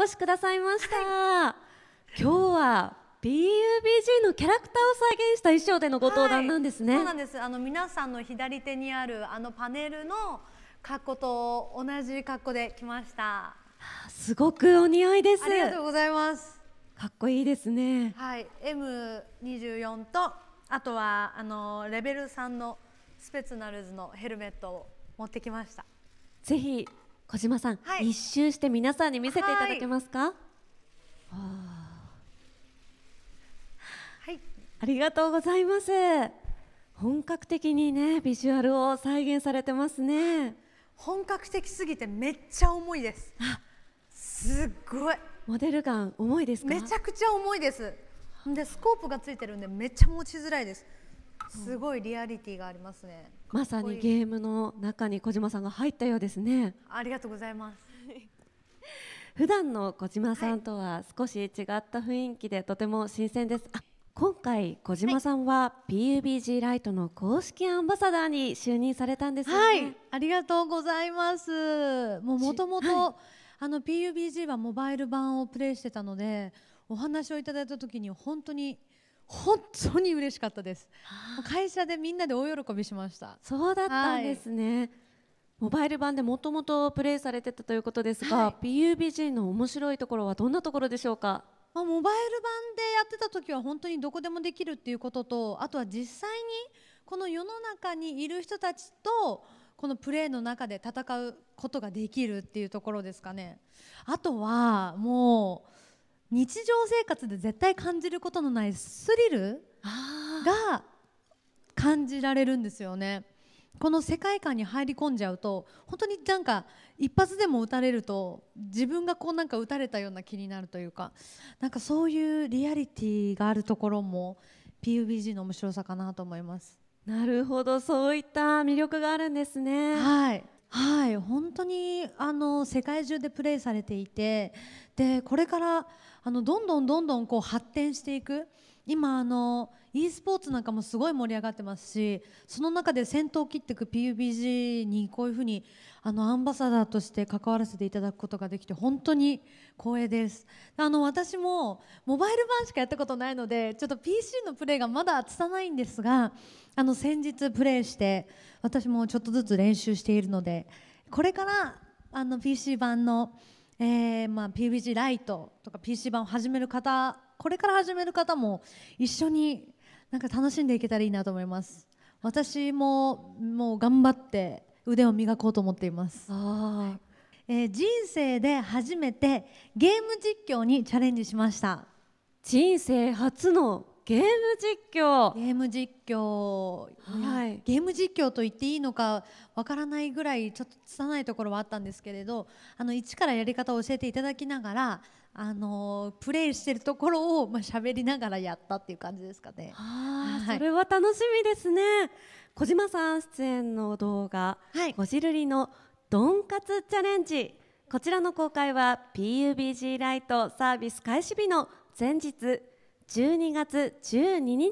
お越しくださいました、はい、今日は BUBG のキャラクターを再現した衣装でのご登壇なんですね、はい、そうなんですあの皆さんの左手にあるあのパネルの格好と同じ格好で来ましたすごくお似合いですありがとうございますかっこいいですねはい M24 とあとはあのレベル3のスペツナルズのヘルメットを持ってきましたぜひ小島さん、はい、一周して皆さんに見せていただけますか、はい、ありがとうございます本格的にねビジュアルを再現されてますね本格的すぎてめっちゃ重いですあすっごいモデル感重いですめちゃくちゃ重いですでスコープがついてるんでめっちゃ持ちづらいですすごいリアリティがありますね。まさにゲームの中に小島さんが入ったようですね。ありがとうございます。普段の小島さんとは少し違った雰囲気でとても新鮮です。はい、今回小島さんは PUBG ライトの公式アンバサダーに就任されたんです、ね、はい、ありがとうございます。もう元々、はい、あの PUBG はモバイル版をプレイしてたので、お話をいただいた時に本当に本当に嬉しかったです。会社でみんなで大喜びしました。そうだったんですね。はい、モバイル版でもともとプレイされてたということですが、はい、PUBG の面白いところはどんなところでしょうか。まあ、モバイル版でやってた時は本当にどこでもできるっていうことと、あとは実際にこの世の中にいる人たちとこのプレーの中で戦うことができるっていうところですかね。あとはもう。日常生活で絶対感じることのないスリルが感じられるんですよね。この世界観に入り込んじゃうと本当になんか一発でも打たれると自分がこうなんか打たれたような気になるというかなんかそういうリアリティがあるところも PUBG の面白さかなと思いますなるほどそういった魅力があるんですねはいはい本当にあの世界中でプレイされていてでこれからあのどんどんどんどんこう発展していく今あの e スポーツなんかもすごい盛り上がってますしその中で先頭を切っていく PUBG にこういうふうにあのアンバサダーとして関わらせていただくことができて本当に光栄ですあの私もモバイル版しかやったことないのでちょっと PC のプレーがまだ拙いんですがあの先日プレーして私もちょっとずつ練習しているのでこれからあの PC 版のえーまあ、PBG ライトとか PC 版を始める方これから始める方も一緒になんか楽しんでいけたらいいなと思います私ももう頑張って腕を磨こうと思っていますあ、えー、人生で初めてゲーム実況にチャレンジしました人生初のゲーム実況ゲーム実況、はい、ゲーム実況と言っていいのかわからないぐらいちょっと拙いところはあったんですけれどあの一からやり方を教えていただきながらあのプレイしてるところをまあ喋りながらやったっていう感じですかね。あはい、それは楽しみですね。小島さん出演の動画「はい、じるりのドンかつチャレンジ」こちらの公開は PUBG ライトサービス開始日の前日12月12日